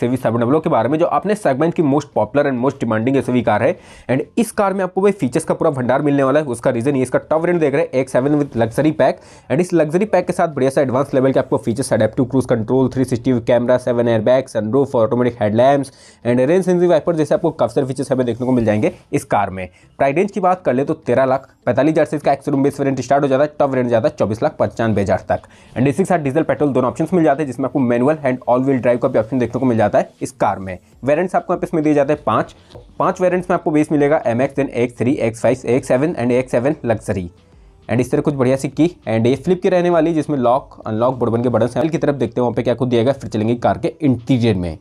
सेवी सेवन डब्लो के बारे में जो अपने सेगमेंट की most popular and most demanding SUV car है एंड इस कार में आपको भाई फीचर्स का पूरा भंडार मिलने वाला है उसका रीजन ये इसका टॉप रेंट देख रहे हैं एक seven with luxury pack and इस लग्जरी पैक के साथ बढ़िया सा एडवांस लेवल के आपको features adaptive cruise control three sixty camera seven air airbag sunroof automatic headlamps and rain sensing wiper जैसे आपको काफी फीचर्स हमें देखने को मिल जाएंगे इस कार में प्राइस रेंज की बात कर ले तो तेरह लाख पैंतालीस हज़ार से इसका एक्सरूम बेस वेरेंट स्टार्ट हो जाता है टॉप रेंट ज़्यादा चौबीस लाख पचानवे हज़ार तक एंड इसी के साथ डीजल पेट्रोल दोनों ऑप्शन मिल जाते हैं जिसमें आपको manual and all wheel drive का भी ऑप्शन देखने को मिल जाता जाता है इस कार में वेरेंट्स आपको यहाँ पे इसमें दिए जाते हैं पाँच पाँच वेरेंट्स में आपको बेस मिलेगा M X then X three X five X seven and X seven luxury and इस तरह कुछ बढ़िया सी की एंड ये फ्लिप की रहने वाली जिसमें लॉक अनलॉक बोर्डबन के बटन सेल की तरफ देखते हैं वहाँ पे क्या कुछ दिया गया फिर चलेंगे कार के इंटीरियर में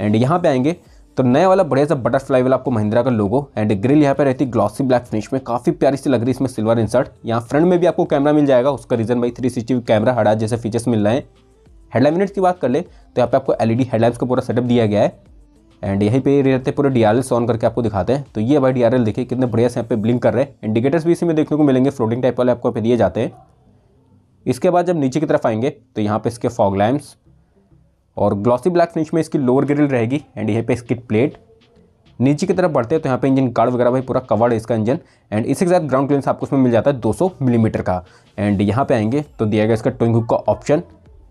एंड यहाँ पे आएंगे तो नया वाला बढ़िया सा बटरफ्लाई वाला आपको महिंद्रा का लोगो एंड ग्रिल यहाँ पे रहती है ग्लॉसी ब्लैक फिनिश में काफ़ी प्यारी सी लग रही है इसमें सिल्वर इंसर्ट यहाँ फ्रंट में भी आपको कैमरा मिल जाएगा उसका रीजन भाई थ्री कैमरा हड़ा जैसे फीचर्स मिल रहे हैं हेडलाइन यूनिट्स की बात कर ले तो यहाँ पे आपको एलईडी हेडलाइट्स e का पूरा सेटअप दिया गया है एंड यहीं पे रहते पूरे डी ऑन करके आपको दिखाते हैं तो ये भाई डी देखिए कितने बढ़िया से यहाँ पे ब्लिंक कर रहे हैं इंडिकेटर्स भी इसी में देखने को मिलेंगे फ्लोटिंग टाइप वाले आपको यहाँ पे दिए जाते हैं इसके बाद जब नीचे की तरफ आएंगे तो यहाँ पे इसके फॉग लैम्प्स और ग्लॉसी ब्लैक फिनिश में इसकी लोअर ग्रिल रहेगी एंड यहीं पे इसकी प्लेट नीचे की तरफ बढ़ते हैं तो यहाँ पे इंजन कार्ड वगैरह भाई पूरा कवर्ड है इसका इंजन एंड इसी के साथ ग्राउंड क्लियरेंस आपको उसमें मिल जाता है 200 मिलीमीटर mm का एंड यहाँ पे आएंगे तो दिया गया इसका टोइंग हुक का ऑप्शन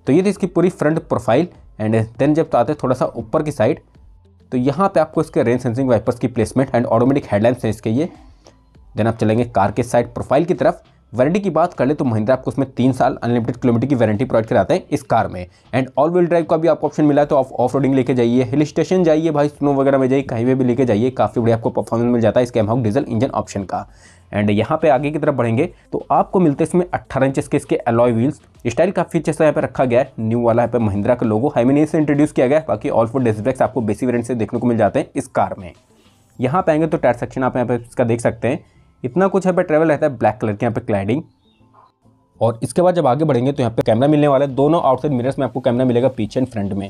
तो ये थी इसकी पूरी फ्रंट प्रोफाइल एंड देन जब तो आते हैं थोड़ा सा ऊपर की साइड तो यहाँ पे आपको इसके रेन सेंसिंग वाइपर्स की प्लेसमेंट एंड ऑटोमेटिक हेडलाइट्स हैं इसके ये देन आप चलेंगे कार के साइड प्रोफाइल की तरफ वारंटी की बात कर ले तो महिंद्रा आपको उसमें तीन साल अनलिमिटेड किलोमीटर की वारंटी प्रोवाइड कराते हैं इस कार में एंड ऑल व्हील ड्राइव का भी आपको ऑप्शन मिला है तो आप ऑफ रोडिंग लेके जाइए हिल स्टेशन जाइए भाई स्नो वगैरह में जाइए कहीं भी लेके जाइए काफ़ी बढ़िया आपको परफॉर्मेंस मिल जाता है इसके एमहॉक डीजल इंजन ऑप्शन का एंड यहाँ पे आगे की तरफ बढ़ेंगे तो आपको मिलते इसमें अट्ठारह इंच के इसके एलॉय व्हील्स स्टाइल काफ़ी अच्छे से यहाँ पे रखा गया है न्यू वाला है पे महिंद्रा का लोगो हाईमिनी से इंट्रोड्यूस किया गया है बाकी ऑल फोर डिस्ब्रेक्स आपको बेसिक वेरियंट से देखने को मिल जाते हैं इस कार में यहाँ पे आएंगे तो टायर सेक्शन आप यहाँ पे इसका देख सकते हैं इतना कुछ यहाँ पे ट्रेवल रहता है ब्लैक कलर के यहाँ पे क्लाइडिंग और इसके बाद जब आगे बढ़ेंगे तो यहाँ पे कैमरा मिलने वाला है दोनों आउटसाइड मिरर्स में आपको कैमरा मिलेगा पीछे एंड फ्रंट में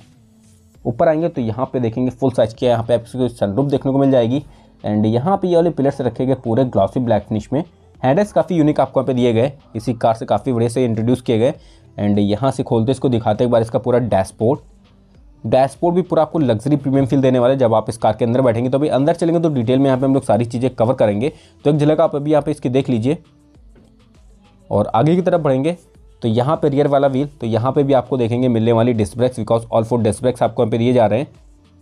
ऊपर आएंगे तो यहाँ पे देखेंगे फुल साइज के यहाँ पे आपको सनरूफ देखने को मिल जाएगी एंड यहाँ पे ये वाले पिलर्स रखे गए पूरे ग्लासी ब्लैक फिनिश में हैंडल्स काफ़ी यूनिक आपको यहाँ पे दिए गए इसी कार से काफ़ी बढ़िया से इंट्रोड्यूस किए गए एंड यहाँ से खोलते इसको दिखाते एक बार इसका पूरा डैशबोर्ड डैशबोर्ड भी पूरा आपको लग्जरी प्रीमियम फील देने वाले जब आप इस कार के अंदर बैठेंगे तो अभी अंदर चलेंगे तो डिटेल में यहाँ पे हम लोग सारी चीज़ें कवर करेंगे तो एक झलक आप अभी यहाँ पे इसकी देख लीजिए और आगे की तरफ बढ़ेंगे तो यहाँ पे रियर वाला व्हील तो यहाँ पे भी आपको देखेंगे मिलने वाली disc brakes because all four disc brakes आपको यहाँ पे दिए जा रहे हैं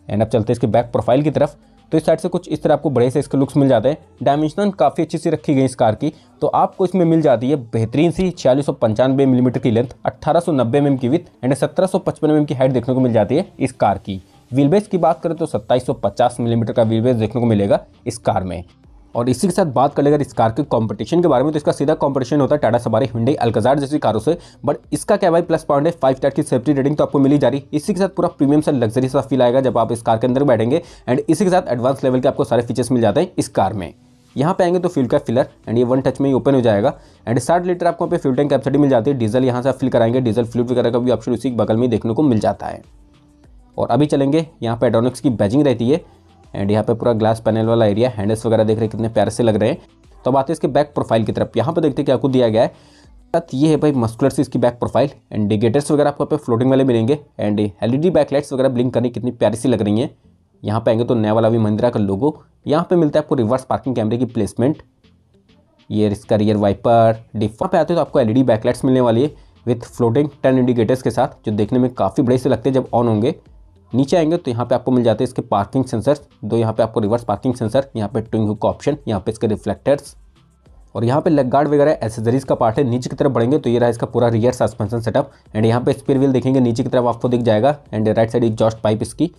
एंड अब चलते हैं इसके बैक प्रोफाइल की तरफ तो इस साइड से कुछ इस तरह आपको बड़े से इसके लुक्स मिल जाते हैं डायमेंशन काफ़ी अच्छी सी रखी गई इस कार की तो आपको इसमें मिल जाती है बेहतरीन सी छियालीस सौ मिलीमीटर की लेंथ अट्ठारह सौ नब्बे एम mm की विथ एंड सत्रह सौ पचपन एम mm की हाइट देखने को मिल जाती है इस कार की व्हील बेस की बात करें तो 2750 मिलीमीटर mm का व्हील बेस देखने को मिलेगा इस कार में और इसी के साथ बात कर लेकर इस कार के कॉम्पिटिशन के बारे में तो इसका सीधा कॉम्पिटिशन होता है टाटा सबारी हिंडई अलकजार जैसी कारों से बट इसका क्या भाई प्लस पॉइंट है फाइव स्टार की सेफ्टी रेडिंग तो आपको मिली जा रही इसी के साथ पूरा प्रीमियम सा लग्जरी सा फील आएगा जब आप इस कार के अंदर बैठेंगे एंड इसी के साथ एडवांस लेवल के आपको सारे फीचर्स मिल जाते हैं इस कार में यहाँ पे आएंगे तो फ्यूल का फिलर एंड ये वन टच में ही ओपन हो जाएगा एंड साठ लीटर आपको पे फ्यूल टैंक कैपेसिटी मिल जाती है डीजल यहाँ से आप फिल कराएंगे डीजल फ्लूड वगैरह का भी ऑप्शन उसी बगल में देखने को मिल जाता है और अभी चलेंगे यहाँ पे एडोनिक्स की बैजिंग रहती है एंड यहाँ पे पूरा ग्लास पैनल वाला एरिया हैंडल्स वगैरह देख रहे हैं कितने प्यार से लग रहे हैं तो बात आते हैं इसके बैक प्रोफाइल की तरफ यहाँ पे देखते हैं क्या कुछ दिया गया है साथ ये है भाई मस्कुलर से इसकी बैक प्रोफाइल इंडिकेटर्स वगैरह आपको पे फ्लोटिंग वाले मिलेंगे एंड एल एलईडी बैकलाइट्स वगैरह ब्लिंक करनी कितनी प्यारी सी लग रही है यहाँ पे आएंगे तो नया वाला भी मंदिरा का लोगो यहाँ पे मिलता है आपको रिवर्स पार्किंग कैमरे की प्लेसमेंट ये इसका रियर वाइपर डिफा पे आते हैं तो आपको एलईडी बैकलाइट्स मिलने वाली है विथ फ्लोटिंग टर्न इंडिकेटर्स के साथ जो देखने में काफ़ी बड़े से लगते हैं जब ऑन होंगे नीचे आएंगे तो यहाँ पे आपको मिल जाते हैं इसके पार्किंग सेंसर दो यहाँ पे आपको रिवर्स पार्किंग सेंसर यहाँ पे ट्विंग हुक का ऑप्शन यहाँ पे इसके रिफ्लेक्टर्स और यहाँ पे लेग गार्ड वगैरह एसेसरीज का पार्ट है नीचे की तरफ बढ़ेंगे तो ये रहा इसका पूरा रियर सस्पेंशन सेटअप एंड यहाँ पे स्पीड व्हील देखेंगे नीचे की तरफ आपको दिख जाएगा and right side exhaust pipe इसकी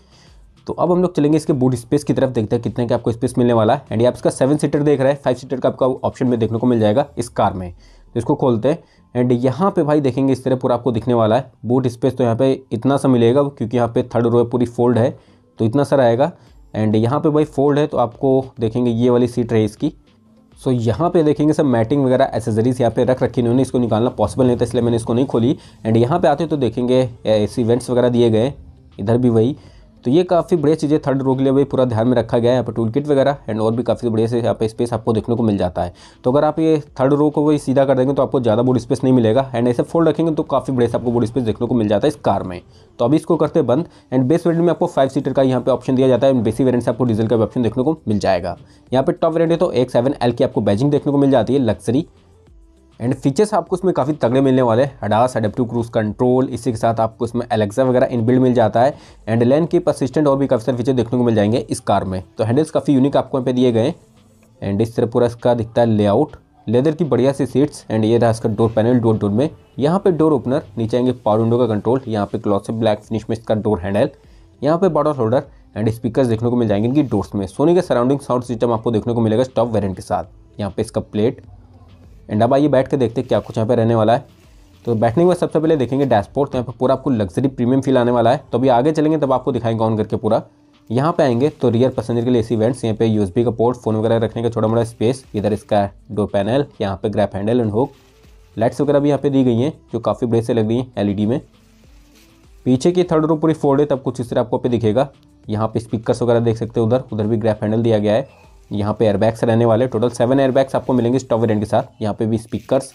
तो अब हम लोग चलेंगे इसके बूट स्पेस की तरफ देखते हैं कितने का आपको स्पेस मिलने वाला है एंड ये आप इसका सेवन सीटर देख रहे हैं फाइव सीटर का आपका ऑप्शन में देखने को मिल जाएगा इस कार में तो इसको खोलते हैं एंड यहाँ पे भाई देखेंगे इस तरह पूरा आपको दिखने वाला है बूट स्पेस तो यहाँ पे इतना सा मिलेगा क्योंकि यहाँ पे थर्ड रो पूरी फोल्ड है तो इतना सा रहेगा एंड यहाँ पे भाई फोल्ड है तो आपको देखेंगे ये वाली सीट रही इसकी सो so, यहाँ पे देखेंगे सब मैटिंग वगैरह एसेसरीज यहाँ पे रख रखी इन्होंने इसको निकालना पॉसिबल नहीं था इसलिए मैंने इसको नहीं खोली एंड यहाँ पर आते तो देखेंगे ऐसे इवेंट्स वगैरह दिए गए इधर भी वही तो ये काफ़ी बढ़िया चीज़ें थर्ड रो के लिए भी पूरा ध्यान में रखा गया है यहाँ पर टूल किट वगैरह एंड और भी काफ़ी बढ़िया से यहाँ पे स्पेस आपको देखने को मिल जाता है तो अगर आप ये थर्ड रो को वही सीधा कर देंगे तो आपको ज़्यादा बोर्ड स्पेस नहीं मिलेगा एंड ऐसे फोल्ड रखेंगे तो काफ़ी बढ़िया से आपको बोर्ड स्पेस देखने को मिल जाता है इस कार में तो अभी इसको करते बंद एंड बेस वेरियंट में आपको फाइव सीटर का यहाँ पर ऑप्शन दिया जाता है एंड बेसिक वेरियंट से आपको डीजल का ऑप्शन देखने को मिल जाएगा यहाँ पर टॉप वेरियंट है तो एक सेवन एल की आपको बैजिंग देखने को मिल जाती है लग्जरी एंड फीचर्स आपको इसमें काफ़ी तगड़े मिलने वाले हैं हडास अडेप्टिव क्रूज कंट्रोल इसी के साथ आपको इसमें एलेक्सा वगैरह इनबिल्ड मिल जाता है एंड लैन की असिस्टेंट और भी काफ़ी सारे फीचर देखने को मिल जाएंगे इस कार में तो हैंडल्स काफ़ी यूनिक आपको यहाँ पे दिए गए एंड इस तरह पूरा इसका दिखता है लेआउट लेदर की बढ़िया सी सीट्स एंड ये रहा इसका डोर पैनल डोर डोर में यहाँ पर डोर ओपनर नीचे आएंगे पावर विंडो का कंट्रोल यहाँ पे क्लॉथ ब्लैक फिनिश में इसका डोर हैंडल यहाँ पे बॉर्डर होल्डर एंड स्पीकर देखने को मिल जाएंगे इनकी डोर्स में सोनी के सराउंडिंग साउंड सिस्टम आपको देखने को मिलेगा स्टॉप वेरेंट के साथ यहाँ पे इसका प्लेट एंड अब आइए बैठ के देखते हैं क्या कुछ यहाँ पे रहने वाला है तो बैठने के बाद सबसे पहले देखेंगे डैशबोर्ड तो यहाँ पर पूरा आपको लग्जरी प्रीमियम फील आने वाला है तो अभी आगे चलेंगे तब आपको दिखाएंगे ऑन करके पूरा यहाँ पे आएंगे तो रियर पैसेंजर के लिए एसी वेंट्स यहाँ पे यूएसबी का पोर्ट फोन वगैरह रखने का छोटा मोटा स्पेस इधर इसका डोर पैनल यहाँ पे ग्रैप हैंडल एंड होक लाइट्स वगैरह भी यहाँ पे दी गई हैं जो काफ़ी बड़े से लग रही हैं एलईडी में पीछे की थर्ड रो पूरी फोल्ड है तब कुछ इस तरह आपको पे दिखेगा यहाँ पे स्पीकर्स वगैरह देख सकते हो उधर उधर भी ग्रैप हैंडल दिया गया है यहाँ पे एयरबैग्स रहने वाले टोटल सेवन एयरबैग्स आपको मिलेंगे इस टॉप के साथ यहाँ पे भी स्पीकर्स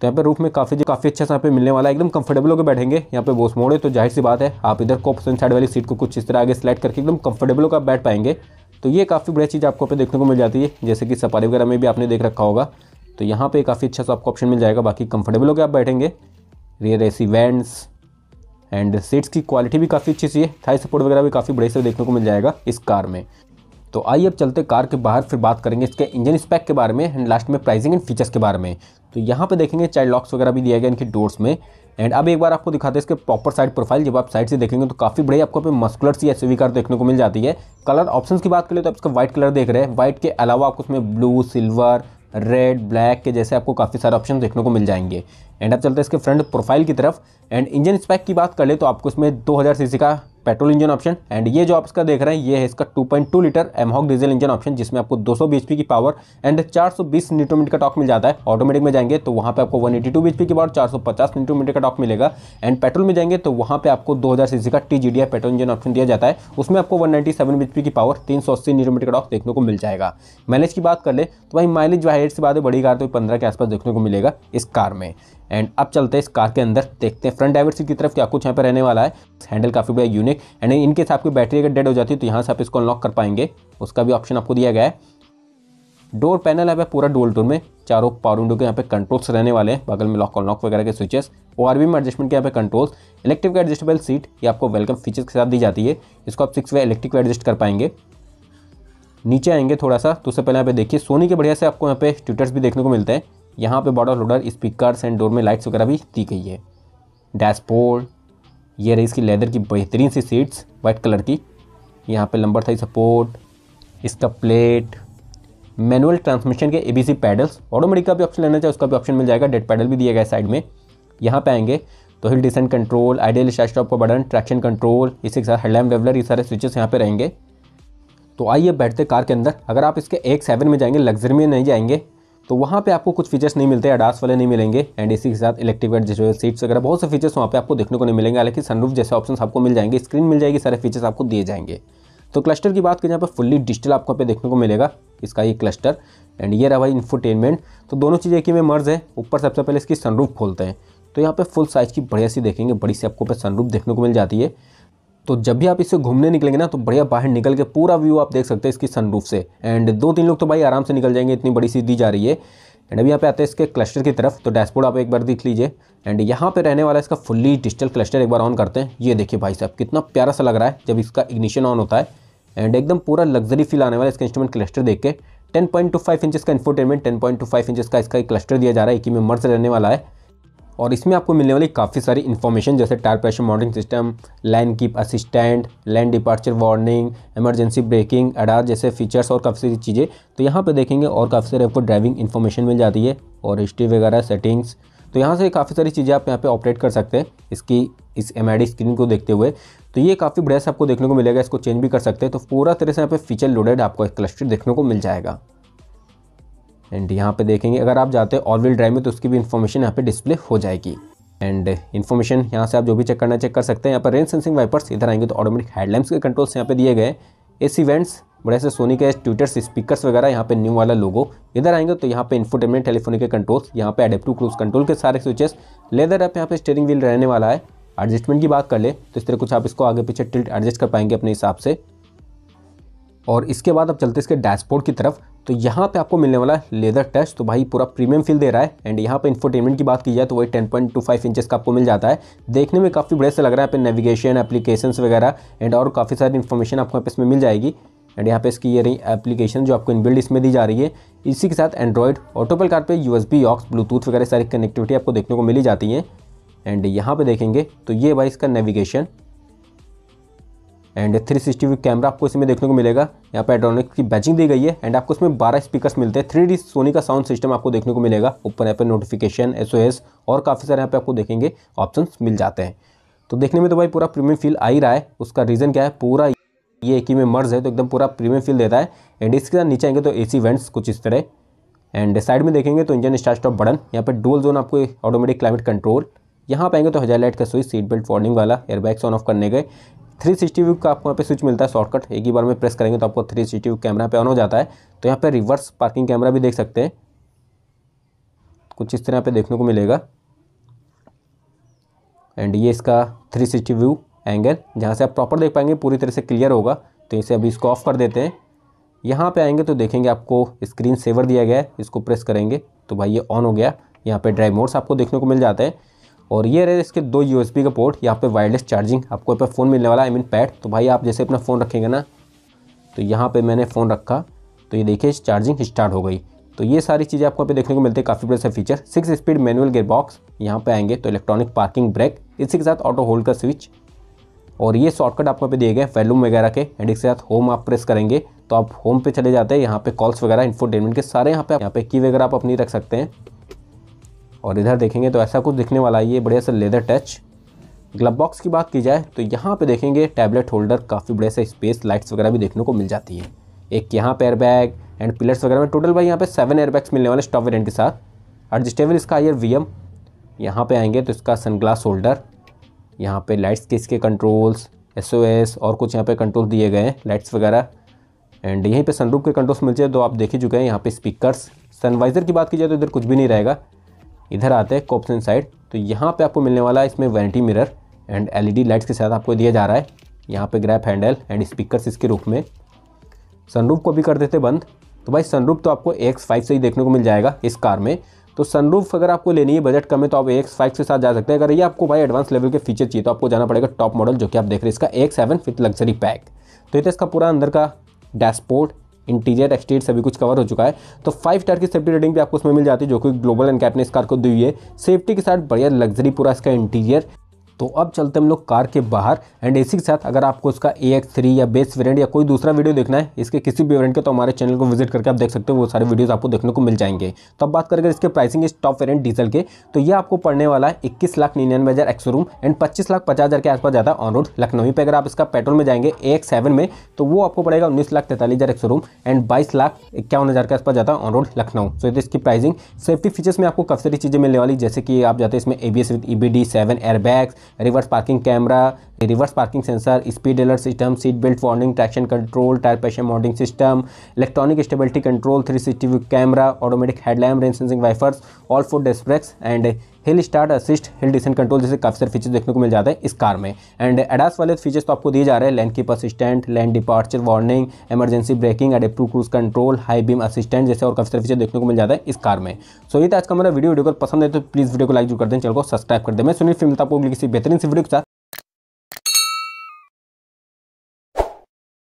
तो यहाँ पे रूफ में काफ़ी काफ़ी अच्छा सा यहाँ पे मिलने वाला है एकदम कंफर्टेबल होकर बैठेंगे यहाँ पे बोस मोड़े तो जाहिर सी बात है आप इधर को पसंद साइड वाली सीट को कुछ इस तरह आगे सेलेक्ट करके एकदम कंफर्टेबल होकर बैठ पाएंगे तो ये काफ़ी बड़ी चीज़ आपको पे देखने को मिल जाती है जैसे कि सफारी वगैरह में भी आपने देख रखा होगा तो यहाँ पे काफ़ी अच्छा सा आपको ऑप्शन मिल जाएगा बाकी कंफर्टेबल होकर आप बैठेंगे rear A C and seats की क्वालिटी भी काफ़ी अच्छी सी है थाई सपोर्ट वगैरह भी काफ़ी बढ़िया से देखने को मिल जाएगा इस कार में तो आइए अब चलते कार के बाहर फिर बात करेंगे इसके इंजन स्पैक के बारे में एंड लास्ट में प्राइसिंग एंड फीचर्स के बारे में तो यहाँ पे देखेंगे चाइल्ड लॉक्स वगैरह भी दिया गया इनके डोर्स में एंड अब एक बार आपको दिखाते हैं इसके प्रॉपर साइड प्रोफाइल जब आप साइड से देखेंगे तो काफ़ी बड़ी आपको पे मस्कुलर सी एस कार देखने को मिल जाती है कलर ऑप्शन की बात करें तो आप इसका व्हाइट कलर देख रहे हैं व्हाइट के अलावा आपको उसमें ब्लू सिल्वर रेड ब्लैक के जैसे आपको काफ़ी सारे ऑप्शन देखने को मिल जाएंगे एंड अब चलते हैं इसके फ्रंट प्रोफाइल की तरफ एंड इंजन स्पैक की बात कर ले तो आपको इसमें 2000 सीसी का पेट्रोल इंजन ऑप्शन एंड ये जो आप इसका देख रहे हैं ये है इसका 2.2 litre mHawk diesel engine option जिसमें आपको 200 बीएचपी की पावर एंड 420 सौ मीटर का टॉक मिल जाता है ऑटोमेटिक में जाएंगे तो वहाँ पे आपको 182 बीएचपी की पावर 450 सौ मीटर का टॉक मिलेगा एंड पेट्रोल में जाएंगे तो वहाँ पर आपको दो सीसी का टी पेट्रोल इंजन ऑप्शन दिया जाता है उसमें आपको वन बीएचपी की पावर सौ अस्सी मीटर का टॉक देखने को मिल जाएगा माइलेज की बात कर ले तो भाई माइलेज जो से बात है बड़ी कार तो पंद्रह के आसपास देखने को मिलेगा इस कार में एंड अब चलते हैं इस कार के अंदर देखते हैं फ्रंट ड्राइवर सीट की तरफ क्या कुछ यहाँ पर रहने वाला है हैंडल काफ़ी बड़ा यूनिक एंड इनकेस आपकी बैटरी अगर डेड हो जाती है तो यहाँ से आप इसको अनलॉक कर पाएंगे उसका भी ऑप्शन आपको दिया गया है डोर पैनल है पूरा डोल डोर में चारों पावर विंडो के यहाँ पे कंट्रोल्स रहने वाले हैं बगल में लॉक अनलॉक वगैरह के स्विचेस ओ आर में एडजस्टमेंट के यहाँ पे कंट्रोल्स इलेक्ट्रिक का एडजस्टेबल सीट ये आपको वेलकम फीचर्स के साथ दी जाती है इसको आप सिक्स वे इलेक्ट्रिक को एडजस्ट कर पाएंगे नीचे आएंगे थोड़ा सा तो उससे पहले यहाँ पे देखिए सोनी के बढ़िया से आपको यहाँ पे ट्यूटर्स भी देखने को मिलते हैं यहाँ पे bottle holder speakers and door में लाइट्स वगैरह भी दी गई है डैशबोर्ड ये रही इसकी लेदर की बेहतरीन सी सीट्स वाइट कलर की यहाँ पे लंबर थाई सपोर्ट इसका प्लेट मैनुअल ट्रांसमिशन के एबीसी पैडल्स ऑटोमेटिक का भी ऑप्शन लेना चाहिए उसका भी ऑप्शन मिल जाएगा डेड पैडल भी दिया गया साइड में यहाँ पे आएंगे तो hill descent control idle stop का बटन ट्रैक्शन कंट्रोल इसी के साथ हेडलैम डेवलर ये सारे स्विचेस यहाँ पे रहेंगे तो आइए बैठते कार के अंदर अगर आप इसके एक सेवन में जाएंगे लग्जरी में नहीं जाएंगे तो वहाँ पे आपको कुछ फीचर्स नहीं मिलते अडास वाले नहीं मिलेंगे एंड इसी के साथ इलेक्ट्रिक वेट जो सीट्स वगैरह बहुत से फीचर्स वहाँ पे आपको देखने को नहीं मिलेंगे हालांकि सनरूफ जैसे ऑप्शन आपको मिल जाएंगे स्क्रीन मिल जाएगी सारे फीचर्स आपको दिए जाएंगे तो क्लस्टर की बात करें यहाँ पर फुल्ली डिजिटल आपको यहाँ पे देखने को मिलेगा इसका ये क्लस्टर एंड ये रहा भाई इन्फोटेनमेंट तो दोनों चीज़ें एक ही में मर्ज है ऊपर सबसे पहले इसकी सनरूफ खोलते हैं तो यहाँ पर फुल साइज़ की बढ़िया सी देखेंगे बड़ी सी आपको पे सनरूफ देखने को मिल जाती है तो जब भी आप इससे घूमने निकलेंगे ना तो बढ़िया बाहर निकल के पूरा व्यू आप देख सकते हैं इसकी सनरूफ से एंड दो तीन लोग तो भाई आराम से निकल जाएंगे इतनी बड़ी सी दी जा रही है एंड अभी यहाँ पे आते हैं इसके क्लस्टर की तरफ तो डैशबोर्ड आप एक बार देख लीजिए एंड यहाँ पे रहने वाला इसका फुल्ली डिजिटल क्लस्टर एक बार ऑन करते हैं ये देखिए भाई साहब कितना प्यारा सा लग रहा है जब इसका इग्निशन ऑन होता है एंड एकदम पूरा लग्जरी फील आने वाला इसका इंस्ट्रूमेंट क्लस्टर देख के ten point two five inches का infotainment ten point two five inches का इसका क्लस्टर दिया जा रहा है कि में मर्ज रहने वाला है और इसमें आपको मिलने वाली काफ़ी सारी इन्फॉर्मेशन जैसे tyre pressure monitoring system lane keep assistant lane departure warning emergency braking ADAS जैसे फीचर्स और काफ़ी सारी चीज़ें तो यहाँ पर देखेंगे और काफ़ी सारे आपको ड्राइविंग इन्फॉर्मेशन मिल जाती है और हिस्ट्री वगैरह सेटिंग्स तो यहाँ से काफ़ी सारी चीज़ें आप यहाँ पर ऑपरेट कर सकते हैं इसकी इस एम स्क्रीन को देखते हुए तो ये काफ़ी बढ़िया से आपको देखने को मिलेगा इसको चेंज भी कर सकते हैं तो पूरा तरह से यहाँ पे फीचर लोडेड आपको एक क्लस्टर देखने को मिल जाएगा एंड यहाँ पे देखेंगे अगर आप जाते हैं ऑल व्हील ड्राइव में तो उसकी भी इन्फॉर्मेशन यहाँ पे डिस्प्ले हो जाएगी एंड इन्फॉर्मेशन यहाँ से आप जो भी चेक करना चेक कर सकते हैं यहाँ पर रेन सेंसिंग वाइपर्स इधर आएंगे तो ऑटोमेटिक हेडलाइट्स के कंट्रोल्स यहाँ पे दिए गए एस इवेंट्स बड़े से सोनी के ट्विटर्स स्पीकर्स वगैरह यहाँ पे न्यू वाला लोगो इधर आएंगे तो यहाँ पे इन्फोटेनमेंट टेलीफोनिक के कंट्रोल्स यहाँ पे एडेप्टिव क्रूज कंट्रोल के सारे स्विचेस लेदर आप यहाँ पे स्टेयरिंग व्हील रहने वाला है एडजस्टमेंट की बात कर ले तो इस तरह कुछ आप इसको आगे पीछे टिल्ट एडजस्ट कर पाएंगे अपने हिसाब से और इसके बाद आप चलते इसके डैशबोर्ड की तरफ तो यहाँ पे आपको मिलने वाला है लेदर टच तो भाई पूरा प्रीमियम फील दे रहा है एंड यहाँ पे इन्फोटेनमेंट की बात की जाए तो वही 10.25 इंचेस का आपको मिल जाता है देखने में काफ़ी बड़े से लग रहा है यहाँ पे नेविगेशन एप्लीकेशन वगैरह एंड और काफ़ी सारी इन्फॉर्मेशन आपको यहाँ पे इसमें मिल जाएगी एंड यहाँ पे इसकी ये रही एप्लीकेशन जो आपको इनबिल्ड इसमें दी जा रही है इसी के साथ Android auto Apple car play U S aux Bluetooth वगैरह सारी कनेक्टिविटी आपको देखने को मिली जाती है एंड यहाँ पर देखेंगे तो ये भाई इसका navigation and three sixty camera आपको इसमें देखने को मिलेगा यहाँ पे एड्रॉनिक की बैचिंग दी गई है एंड आपको इसमें बारह स्पीकर्स मिलते हैं थ्री सोनी का साउंड सिस्टम आपको देखने को मिलेगा ऊपर यहाँ पे नोटिफिकेशन एस और काफ़ी सारे यहाँ पे आपको देखेंगे ऑप्शन मिल जाते हैं तो देखने में तो भाई पूरा प्रीमियम फील आ ही रहा है उसका रीज़न क्या है पूरा ये एक ही में मर्ज है तो एकदम पूरा प्रीमियम फील देता है एंड इसके साथ नीचे आएंगे तो ए सी वेंट्स कुछ इस तरह एंड साइड में देखेंगे तो इंजन स्टार्ट स्टॉप बटन यहाँ पर डोल जोन आपको ऑटोमेटिक क्लाइमेट कंट्रोल यहाँ पाएंगे तो हजार लाइट का स्विच सीट बेल्ट वार्निंग वाला एयरबैग्स ऑन ऑफ करने गए थ्री सिक्सटी व्यू का आपको यहाँ पे स्विच मिलता है शॉर्टकट एक ही बार में प्रेस करेंगे तो आपको थ्री सिक्सटी व्यू कैमरा पे ऑन हो जाता है तो यहाँ पे रिवर्स पार्किंग कैमरा भी देख सकते हैं कुछ इस तरह पे देखने को मिलेगा एंड ये इसका थ्री सिक्सटी व्यू एंगल जहाँ से आप प्रॉपर देख पाएंगे पूरी तरह से क्लियर होगा तो इसे अभी इसको ऑफ कर देते हैं यहाँ पर आएंगे तो देखेंगे आपको स्क्रीन सेवर दिया गया है इसको प्रेस करेंगे तो भाई ये ऑन हो गया यहाँ पर ड्राइव मोड्स आपको देखने को मिल जाते हैं और ये रहे इसके दो यू का पोर्ट यहाँ पे वायरलेस चार्जिंग आपको यहाँ पर फ़ोन मिलने वाला आई मीन पैड तो भाई आप जैसे अपना फ़ोन रखेंगे ना तो यहाँ पर मैंने फ़ोन रखा तो ये देखिए चार्जिंग स्टार्ट हो गई तो ये सारी चीज़ें आपको यहाँ पे देखने को मिलती है काफ़ी बड़े से feature six speed manual gear box यहाँ पे आएंगे तो इलेक्ट्रॉनिक पार्किंग ब्रेक इसी के साथ ऑटो होल्ड का स्विच और ये शॉर्टकट आपको पे दिए गए वैलूम वगैरह के एंड इसके साथ होम आप प्रेस करेंगे तो आप होम पे चले जाते हैं यहाँ पे कॉल्स वगैरह इन्फोटेनमेंट के सारे यहाँ पे यहाँ पे की वगैरह आप अपनी रख सकते हैं और इधर देखेंगे तो ऐसा कुछ दिखने वाला है ये बढ़िया सा लेदर टच ग्लब बॉक्स की बात की जाए तो यहाँ पे देखेंगे टैबलेट होल्डर काफ़ी बड़े से स्पेस लाइट्स वगैरह भी देखने को मिल जाती है एक यहाँ पे एयरबैग एंड पिलर्स वगैरह में टोटल भाई यहाँ पे सेवन एयरबैग्स मिलने वाले स्टॉप वेरियंट के साथ एडजस्टेबल इसका आयर वी एम यहाँ पर आएंगे तो इसका सनग्लास होल्डर यहाँ पर लाइट्स के इसके कंट्रोल्स एस और कुछ यहाँ पर कंट्रोल दिए गए हैं लाइट्स वगैरह एंड यहीं सन रूप के कंट्रोल्स मिल जाए तो आप देख ही चुके हैं यहाँ पर स्पीकर्स सनवाइज़र की बात की जाए तो इधर कुछ भी नहीं रहेगा इधर आते हैं कॉप्सन साइड तो यहाँ पे आपको मिलने वाला है इसमें vanity mirror and LED lights के साथ आपको दिया जा रहा है यहाँ पे ग्रैप हैंडल एंड स्पीकर्स इसके रूप में सनरूफ को भी कर देते बंद तो भाई सनरूफ तो आपको एक्स फाइव से ही देखने को मिल जाएगा इस कार में तो सनरूफ अगर आपको लेनी है बजट कम है तो आप एक्स फाइव के साथ जा सकते हैं अगर ये आपको भाई एडवांस लेवल के फीचर चाहिए तो आपको जाना पड़ेगा टॉप मॉडल जो कि आप देख रहे हैं इसका एक्स सेवन लग्जरी पैक तो ये तो इसका पूरा अंदर का डैशबोर्ड इंटीरियर एक्सटीरियर सभी कुछ कवर हो चुका है तो फाइव स्टार की सेफ्टी रेटिंग भी आपको उसमें मिल जाती है जो कि ग्लोबल एंड कैप ने इस कार को दी हुई है सेफ्टी के साथ बढ़िया लग्जरी पूरा इसका इंटीरियर तो अब चलते हम लोग कार के बाहर एंड इसी के साथ अगर आपको उसका ए थ्री या बेस वेरियंट या कोई दूसरा वीडियो देखना है इसके किसी भी वेरियंट के तो हमारे चैनल को विजिट करके आप देख सकते हो वो सारे वीडियोज़ आपको देखने को मिल जाएंगे तो अब बात करेंगे इसके प्राइसिंग इस टॉप वेरियंट डीजल के तो ये आपको पड़ने वाला है इक्कीस लाख निन्यानवे हज़ार एक रूम एंड पच्चीस लाख पचास हज़ार के आसपास जाता है ऑन रोड लखनऊ पर अगर आप इसका पेट्रोल में जाएंगे ए में तो वो आपको पड़ेगा उन्नीस लाख तैंतालीस हज़ार एक रूम एंड बाईस लाख इक्यावन हज़ार के आसपास जाता है ऑन रोड लखनऊ सो इसकी प्राइसिंग सेफ्टी फीचर्स में आपको काफ़ी सारी चीज़ें मिलने वाली जैसे कि आप जाते हैं इसमें A B S with E B D seven airbags reverse parking camera reverse parking sensor speed alert system seat belt warning traction control tyre pressure monitoring system electronic stability control three sixty view camera automatic headlamp rain sensing wipers all four disc brakes and hill start assist hill descent control जैसे काफ़ी सारे features देखने को मिल जाते हैं इस car में and ADAS वाले फीचर्स तो आपको दिए जा रहे हैं lane keep assistant lane departure warning emergency braking adaptive cruise control high beam assistant जैसे और काफ़ी सारे फीचर देखने को मिल जाता है इस कार में सो ये था आज का मेरा वीडियो वीडियो को पसंद है तो प्लीज़ वीडियो को लाइक जरूर कर दें चैनल को सब्सक्राइब कर दे मैं सुनील फिल्म तो आपको किसी बेहतरीन सी वीडियो के साथ